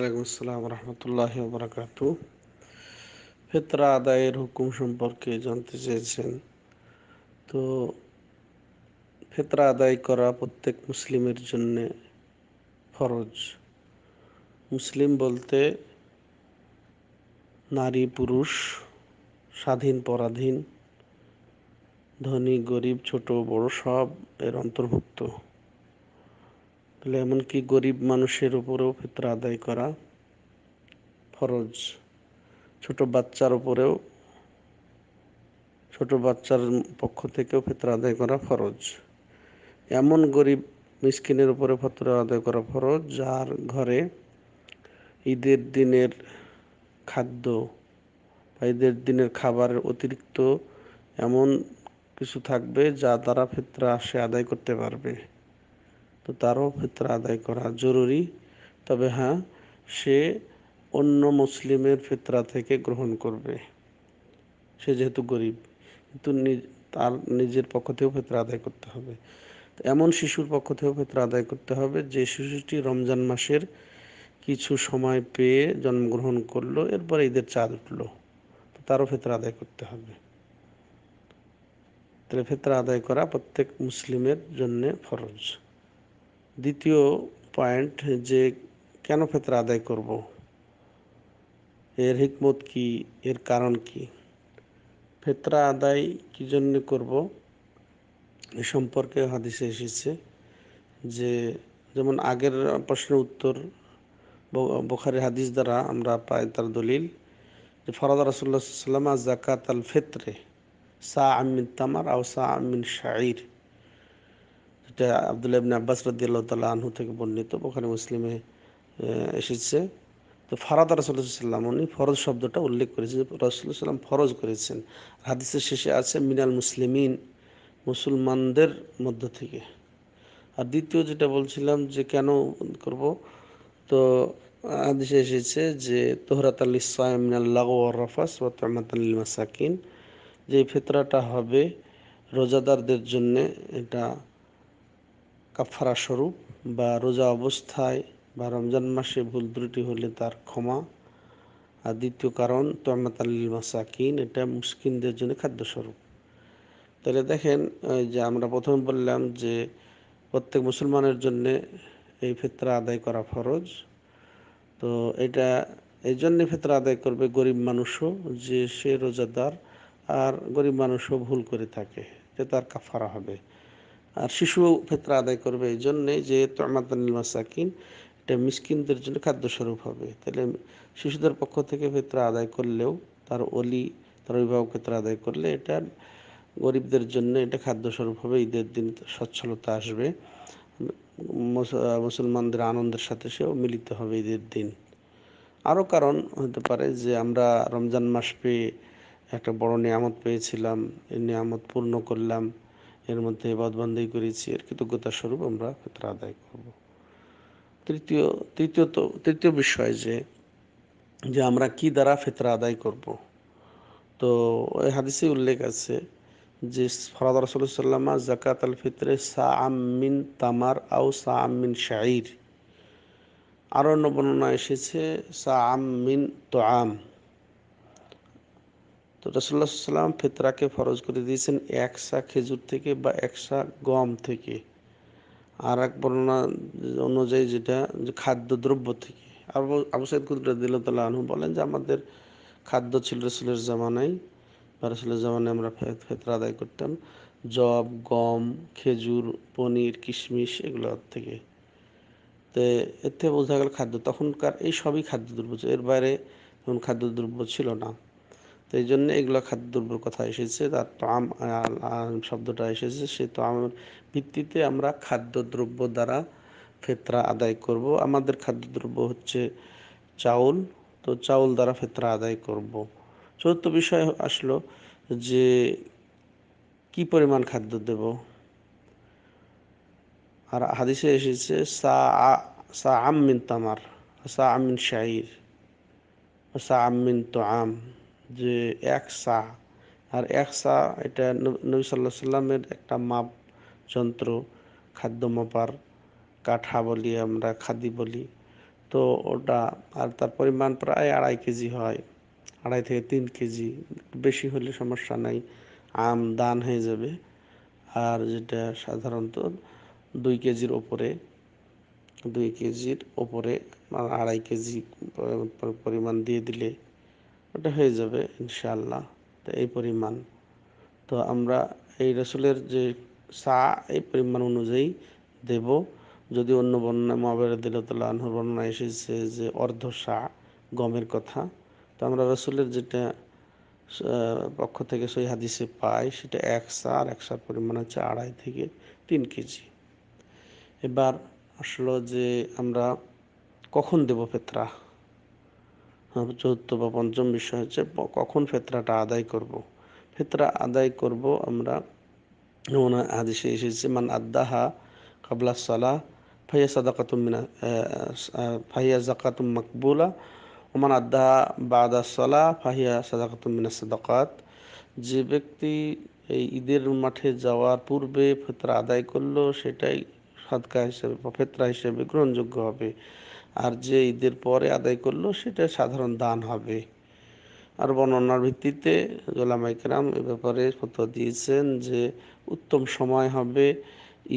আলাইকুম আসসালাম রহমতুল্লাহ বরকাত ফেতরা আদায়ের হুকুম সম্পর্কে জানতে চেয়েছেন তো ফেতরা আদায় করা প্রত্যেক মুসলিমের জন্য ফরজ মুসলিম বলতে নারী পুরুষ স্বাধীন পরাধীন ধনী গরিব ছোট বড় সব এর অন্তর্ভুক্ত তাহলে এমনকি গরিব মানুষের উপরেও ফিতরা আদায় করা ফরজ ছোট বাচ্চার উপরেও ছোট বাচ্চার পক্ষ থেকেও ফিতরা আদায় করা ফরজ এমন গরিব মিসকিনের উপরে ফতরা আদায় করা ফরজ যার ঘরে ঈদের দিনের খাদ্য বা ঈদের দিনের খাবারের অতিরিক্ত এমন কিছু থাকবে যা তারা ফিতরা সে আদায় করতে পারবে তো তারও ফিতরা আদায় করা জরুরি তবে হ্যাঁ সে অন্য মুসলিমের ফিতরা থেকে গ্রহণ করবে সে যেহেতু গরিব কিন্তু তার নিজের পক্ষ থেকেও ফিতরা আদায় করতে হবে এমন শিশুর পক্ষ থেকেও ফিতরা আদায় করতে হবে যে শিশুটি রমজান মাসের কিছু সময় পেয়ে জন্মগ্রহণ করলো এরপরে ঈদের চাঁদ উঠলো তো তারও ফেতরা আদায় করতে হবে তাহলে ফেতরা আদায় করা প্রত্যেক মুসলিমের জন্যে ফরজ দ্বিতীয় পয়েন্ট যে কেন ফেতরা আদায় করব এর হিকমত কি এর কারণ কি ফেতরা আদায় কি জন্য করব এ সম্পর্কে হাদিসে এসেছে যে যেমন আগের প্রশ্নের উত্তর বোখারি হাদিস দ্বারা আমরা পাই তার দলিল যে ফরাদ রাসুল্লাহ সাল্লাম জাকাত আল ফেতরে সা আমিন তামার আও সা আমিন শাহির এটা আবদুল্লাহ ইবনে আব্বাস রদ্দিল্লাহ তাল্লাহ আনহু থেকে বর্ণিত ওখানে মুসলিমে এসেছে তো ফারাদা রসুল্লাহাম উনি ফরজ শব্দটা উল্লেখ করেছে রসুল্লাহ সাল্লাম ফরজ করেছেন হাদিসের শেষে আছে মিনাল মুসলিমিন মুসলমানদের মধ্য থেকে আর দ্বিতীয় যেটা বলছিলাম যে কেন করব তো হাদিসে এসেছে যে তোহরাত আল্লি সায়মিনাল লাগো রফাস ও তামাতাল্লি মাসাকিন যে ফেতরাটা হবে রোজাদারদের জন্যে এটা কাফারা স্বরূপ বা রোজা অবস্থায় বা রমজান মাসে ভুল ত্রুটি হলে তার ক্ষমা আর দ্বিতীয় কারণ তোয়ামাত আল্লিল মাসাকিন এটা মুসকিনদের জন্য খাদ্যস্বরূপ তাহলে দেখেন যে আমরা প্রথম বললাম যে প্রত্যেক মুসলমানের জন্য এই ফেতরা আদায় করা ফরজ তো এটা এই জন্যে ফেতরা আদায় করবে গরিব মানুষও যে সে রোজাদার আর গরিব মানুষও ভুল করে থাকে যে তার কাফারা হবে আর শিশু ক্ষেত্রে আদায় করবে এই জন্যে যে তমাদানিল মাসাকিন এটা মিসকিনদের জন্য খাদ্যস্বরূপ হবে তাহলে শিশুদের পক্ষ থেকে ফেতরা আদায় করলেও তার অলি তার অভিভাবক ক্ষেত্রে আদায় করলে এটা গরিবদের জন্য এটা খাদ্যস্বরূপ হবে ঈদের দিন সচ্ছলতা আসবে মুসলমানদের আনন্দের সাথে সেও মিলিত হবে ঈদের দিন আরও কারণ হতে পারে যে আমরা রমজান মাস পেয়ে একটা বড় নিয়ামত পেয়েছিলাম এই নিয়ামত পূর্ণ করলাম এর মধ্যে বদবন্দি করেছি এর কৃতজ্ঞতা স্বরূপ আমরা ফেতরা আদায় করব তৃতীয় তৃতীয়ত তৃতীয় বিষয় যে যে আমরা কি দ্বারা ফেতরা আদায় করব তো ওই হাদিসে উল্লেখ আছে যে ফরাদ রসুল্লামা জাকাত আল ফিতরে সা আমিন তামার আও সা আমিন শাইর অন্য বর্ণনা এসেছে সা আমিন তো আম তো রসুল্লাহ সাল্লাম ফেতরাকে ফরজ করে দিয়েছেন একশা খেজুর থেকে বা একশা গম থেকে আর এক বর্ণনা অনুযায়ী যেটা খাদ্যদ্রব্য থেকে আর আবু সাইদ কুদরদুল্লাহ আনহু বলেন যে আমাদের খাদ্য ছিল রসুলের জামানায় বা রসুলের জামানায় আমরা ফেতরা আদায় করতাম জব গম খেজুর পনির কিশমিশ এগুলোর থেকে তো এতে বোঝা গেল খাদ্য তখনকার এই সবই খাদ্যদ্রব্য এর বাইরে তখন খাদ্যদ্রব্য ছিল না তো এই জন্য এগুলো খাদ্যদ্রব্যের কথা এসেছে তার তাম শব্দটা এসেছে তো তামের ভিত্তিতে আমরা খাদ্যদ্রব্য দ্বারা ফেতরা আদায় করব আমাদের খাদ্যদ্রব্য হচ্ছে চাউল তো চাউল দ্বারা ফেতরা আদায় করব চতুর্থ বিষয় আসলো যে কি পরিমাণ খাদ্য দেব আর হাদিসে এসেছে সা সা আমিন তামার সা আমিন শাহির সা আমিন তো আম যে এক সা আর এক সা এটা নবী সাল্লাহ সাল্লামের একটা মাপ যন্ত্র খাদ্য মাপার কাঠা বলি আমরা খাদি বলি তো ওটা আর তার পরিমাণ প্রায় আড়াই কেজি হয় আড়াই থেকে তিন কেজি বেশি হলে সমস্যা নাই আম দান হয়ে যাবে আর যেটা সাধারণত দুই কেজির ওপরে দুই কেজির ওপরে আড়াই কেজি পরিমাণ দিয়ে দিলে ওটা হয়ে যাবে ইনশাআল্লাহ তো এই পরিমাণ তো আমরা এই রসুলের যে সা এই পরিমাণ অনুযায়ী দেব যদি অন্য বর্ণনা মহাবের দিলতলা অন্য বর্ণনা এসেছে যে অর্ধ সা গমের কথা তো আমরা রসুলের যেটা পক্ষ থেকে সেই হাদিসে পাই সেটা এক সা আর এক সার পরিমাণ হচ্ছে আড়াই থেকে তিন কেজি এবার আসলো যে আমরা কখন দেব পেতরা হ্যাঁ, চতুর্থ বা পঞ্চম বিষয় হচ্ছে কখন ফেতরাটা আদায় করব। ফেতরা আদায় করব আমরা ওনার হাদিসে এসেছে মান আদাহা কাবলা সালাহ ফাইয়া সাদাকাতুমিনা ফাইয়া জাকাতুম মকবুলা ওমান আদাহা বাদা সালাহ ফাহিয়া সাদাকাতুমিনা সাদাকাত যে ব্যক্তি এই ঈদের মাঠে যাওয়ার পূর্বে ফেতরা আদায় করলো সেটাই সাদকা হিসেবে বা ফেতরা হিসেবে গ্রহণযোগ্য হবে আর যে ঈদের পরে আদায় করলো সেটা সাধারণ দান হবে আর বর্ণনার ভিত্তিতে গোলাম একরাম এ ব্যাপারে ফতোয়া দিয়েছেন যে উত্তম সময় হবে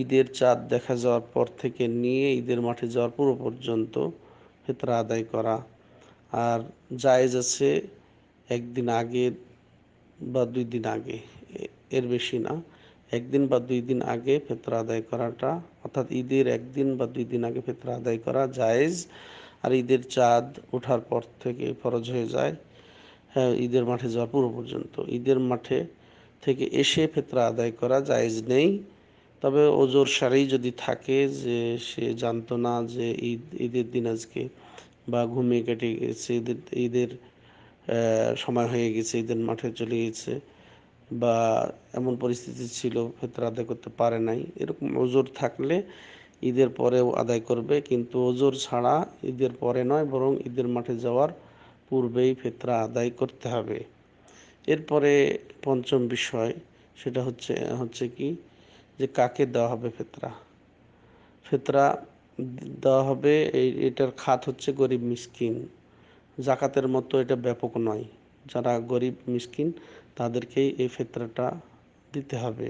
ঈদের চাঁদ দেখা যাওয়ার পর থেকে নিয়ে ঈদের মাঠে যাওয়ার পুরো পর্যন্ত ফেতরা আদায় করা আর জায়েজ আছে একদিন আগে বা দুই দিন আগে এর বেশি না একদিন বা দুই দিন আগে ফেতরা আদায় করাটা অর্থাৎ ঈদের একদিন বা দুই দিন আগে ফেতরা আদায় করা জায়েজ আর ঈদের চাঁদ ওঠার পর থেকে ফরজ হয়ে যায় হ্যাঁ ঈদের মাঠে যাওয়ার পূর্ব পর্যন্ত ঈদের মাঠে থেকে এসে ফেতরা আদায় করা জায়েজ নেই তবে ওজোর সারেই যদি থাকে যে সে জানতো না যে ঈদ ঈদের দিন আজকে বা ঘুমিয়ে কেটে গেছে ঈদের ঈদের সময় হয়ে গেছে ঈদের মাঠে চলে গেছে বা এমন পরিস্থিতি ছিল ফেতরা আদায় করতে পারে নাই এরকম ওজোর থাকলে ঈদের পরেও আদায় করবে কিন্তু ওজোর ছাড়া ঈদের পরে নয় বরং ঈদের মাঠে যাওয়ার পূর্বেই ফেতরা আদায় করতে হবে এরপরে পঞ্চম বিষয় সেটা হচ্ছে হচ্ছে কি যে কাকে দেওয়া হবে ফেতরা ফেতরা দেওয়া হবে এই এটার খাত হচ্ছে গরিব মিসকিন জাকাতের মতো এটা ব্যাপক নয় যারা গরিব মিসকিন তাদেরকেই এই ফেতরাটা দিতে হবে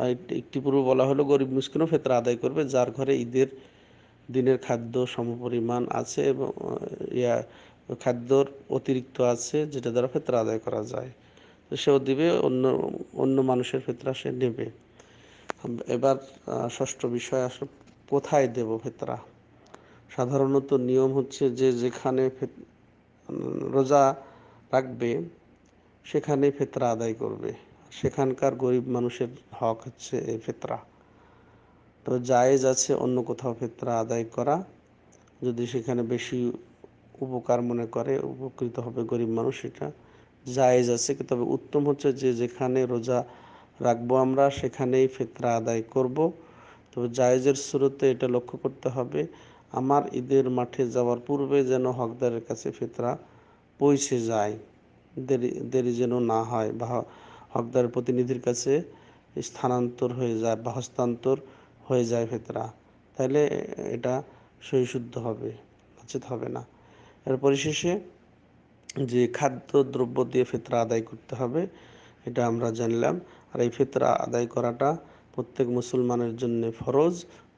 আর একটি পূর্ব বলা হলো গরিব মিসকিনও ফেতরা আদায় করবে যার ঘরে ঈদের দিনের খাদ্য সমপরিমাণ আছে এবং ইয়া খাদ্যর অতিরিক্ত আছে যেটা দ্বারা ফেতরা আদায় করা যায় তো সেও দিবে অন্য অন্য মানুষের ফেতরা সে নেবে এবার ষষ্ঠ বিষয় আসলে কোথায় দেব ফেতরা সাধারণত নিয়ম হচ্ছে যে যেখানে রোজা রাখবে সেখানে ফেতরা আদায় করবে সেখানকার গরিব মানুষের হক হচ্ছে এই ফেতরা তো জায়েজ আছে অন্য কোথাও ফেতরা আদায় করা যদি সেখানে বেশি উপকার মনে করে উপকৃত হবে গরিব মানুষ সেটা জায়েজ আছে তবে উত্তম হচ্ছে যে যেখানে রোজা রাখবো আমরা সেখানেই ফেতরা আদায় করব তো জায়েজের স্রোতে এটা লক্ষ্য করতে হবে আমার ঈদের মাঠে যাওয়ার পূর্বে যেন হকদারের কাছে ফেতরা পৌঁছে যায় দেরি দেরি যেন না হয় বা হকদার প্রতিনিধির কাছে স্থানান্তর হয়ে যায় বা হস্তান্তর হয়ে যায় ফেতরা তাহলে এটা সহিশুদ্ধ হবে উচিত হবে না এর পরিশেষে যে খাদ্য দ্রব্য দিয়ে ফেতরা আদায় করতে হবে এটা আমরা জানলাম আর এই ফেতরা আদায় করাটা প্রত্যেক মুসলমানের জন্য ফরজ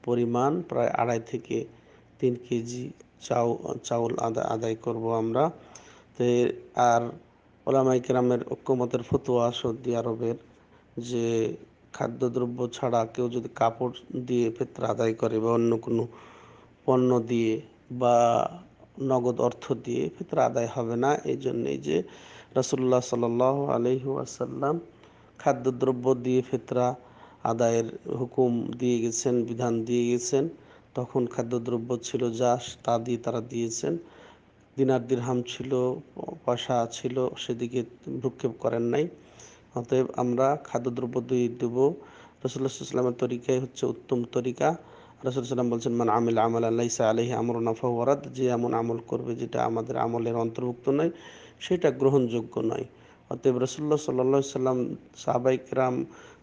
পরিমাণ প্রায় আড়াই থেকে তিন কেজি চাউ চাউল আদায় করব আমরা তো আর কেরামের ঐক্যমতের ফতুয়া সৌদি আরবের যে খাদ্যদ্রব্য ছাড়া কেউ যদি কাপড় দিয়ে ফেতরা আদায় করে বা অন্য কোনো পণ্য দিয়ে বা নগদ অর্থ দিয়ে ফেতরা আদায় হবে না এই জন্যেই যে রাসুল্লাহ সাল আলহি আসাল্লাম খাদ্যদ্রব্য দিয়ে ফেতরা আদায়ের হুকুম দিয়ে গেছেন বিধান দিয়ে গেছেন তখন খাদ্যদ্রব্য ছিল যা তা দিয়ে তারা দিয়েছেন দিনার দিরহাম ছিল পয়সা ছিল সেদিকে ভ্রুক্ষেপ করেন নাই অতএব আমরা খাদ্যদ্রব্য দিয়ে দেবো রসুল্লাহামের তরিকাই হচ্ছে উত্তম তরিকা রসুল সাল্লাম বলছেন মান আমিল আমল আল্লাহ আলহি আমর নাফাওয়ারাত যে এমন আমল করবে যেটা আমাদের আমলের অন্তর্ভুক্ত নয় সেটা গ্রহণযোগ্য নয় অতএব রসুল্লাহ সাল্লা সাল্লাম সাহাবাইকরাম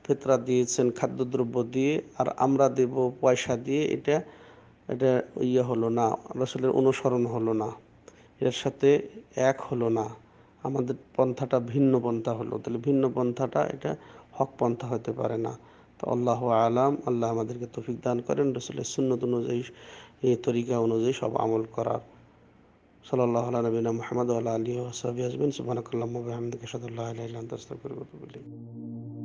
ফেতরা দিয়েছেন খাদ্যদ্রব্য দিয়ে আর আমরা দেব পয়সা দিয়ে এটা এটা ইয়ে হলো না রসুলের অনুসরণ হলো না এর সাথে এক হলো না আমাদের পন্থাটা ভিন্ন পন্থা হলো তাহলে ভিন্ন পন্থাটা এটা হক পন্থা হতে পারে না তো আল্লাহ আলাম আল্লাহ আমাদেরকে তফিক দান করেন রসুলের সুন্নত অনুযায়ী তরিকা অনুযায়ী সব আমল করার সাল্লাহ আল্লাহ নবীনা মোহাম্মদ আল্লাহ আলী ওসাবি হাজবিন সুবানকাল্লাহ আহমদ কেসাদুল্লাহ আল্লাহ করবো তস্তফির